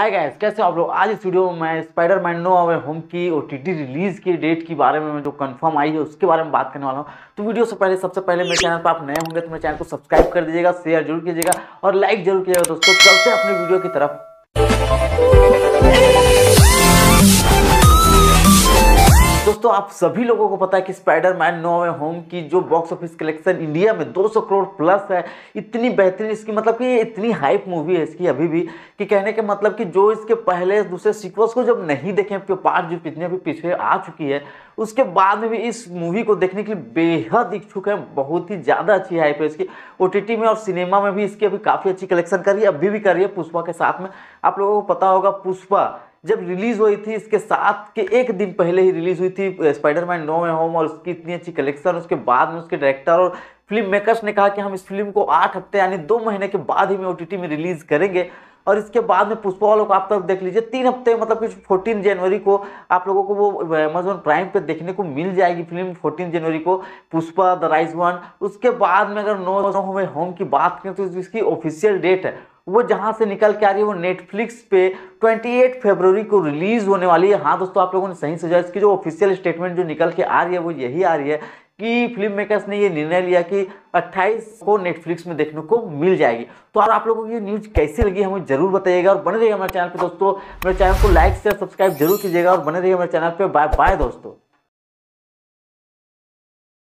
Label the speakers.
Speaker 1: hi guys कैसे आप लोग आज इस वीडियो में मैं Spider Man No Away Home की ओ टी रिलीज़ की डेट के बारे में जो कंफर्म आई है उसके बारे में बात करने वाला हूँ तो वीडियो से पहले सबसे पहले मेरे चैनल पर आप नए होंगे तो मेरे चैनल को सब्सक्राइब कर दीजिएगा शेयर जरूर कीजिएगा और लाइक जरूर कीजिएगा दोस्तों चलते अपनी वीडियो की तरफ दोस्तों आप सभी लोगों को पता है कि Spider Man No Way Home की जो बॉक्स ऑफिस कलेक्शन इंडिया में 200 करोड़ प्लस है इतनी बेहतरीन इसकी मतलब कि इतनी हाइप मूवी है इसकी अभी भी कि कहने के मतलब कि जो इसके पहले दूसरे सीक्वल्स को जब नहीं देखें आपके पार्ट जो जितने भी पीछे आ चुकी है उसके बाद में भी इस मूवी को देखने के लिए बेहद इच्छुक है बहुत ही ज़्यादा अच्छी हाइप है इसकी ओ में और सिनेमा में भी इसकी अभी काफ़ी अच्छी कलेक्शन कर रही है अभी भी कर रही है पुष्पा के साथ में आप लोगों को पता होगा पुष्पा जब रिलीज़ हुई थी इसके साथ के एक दिन पहले ही रिलीज़ हुई थी स्पाइडरमैन नो ए होम और उसकी इतनी अच्छी कलेक्शन उसके बाद में उसके डायरेक्टर और फिल्म मेकर्स ने कहा कि हम इस फिल्म को आठ हफ्ते यानी दो महीने के बाद ही में ओ में रिलीज़ करेंगे और इसके बाद में पुष्पा वालों को आप तक देख लीजिए तीन हफ्ते मतलब कि फोर्टीन जनवरी को आप लोगों को वो अमेजोन प्राइम पे देखने को मिल जाएगी फिल्म फोर्टीन जनवरी को पुष्पा द राइज वन उसके बाद में अगर नो नो होम की बात करें तो इसकी ऑफिशियल डेट है वो जहाँ से निकल के आ रही है वो नेटफ्लिक्स पे 28 फरवरी को रिलीज़ होने वाली है हाँ दोस्तों आप लोगों ने सही सजा इसकी जो ऑफिशियल स्टेटमेंट जो निकल के आ रही है वो यही आ रही है कि फिल्म मेकर्स ने ये निर्णय लिया कि 28 को नेटफ्लिक्स में देखने को मिल जाएगी तो और आप लोगों को ये न्यूज़ कैसी लगी हमें जरूर बताइएगा और बने रहिए हमारे चैनल पर दोस्तों मेरे चैनल को लाइक शेयर सब्सक्राइब जरूर कीजिएगा और बने रहिए हमारे चैनल पर बाय बाय दोस्तों